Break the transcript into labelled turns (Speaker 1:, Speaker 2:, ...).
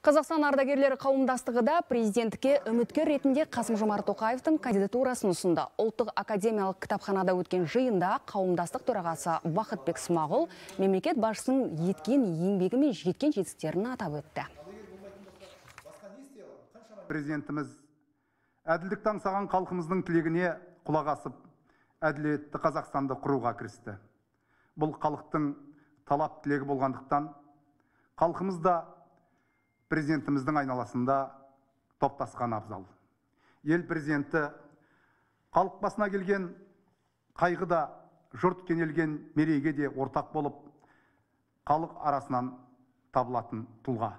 Speaker 1: Қазақстан ардагерлері қауымдастығы да президенттікке үміткер ретінде Қасым Жомарт Тоқаевтың кандидатурасын ұсынды. Ұлттық академиялық кітапханада өткен жиында қауымдастық төрағасы Бақытбек Смағұл мемлекет басшысының еткен еңбегі мен жеткен жетістіктерін атап өтті.
Speaker 2: Президентіміз әділдікті аңсаған халқымыздың тілегіне құлақ асып, әділетті Қазақстанды құруға кірісті. Бұл халықтың талап тілегі болғандықтан халқымыз да президентіміздің айналасында топтасқан абзал ел президенті халық басына келген қайғы да жұрт кенелген мерейге де ортақ болып халық арасынан табылатын тұлға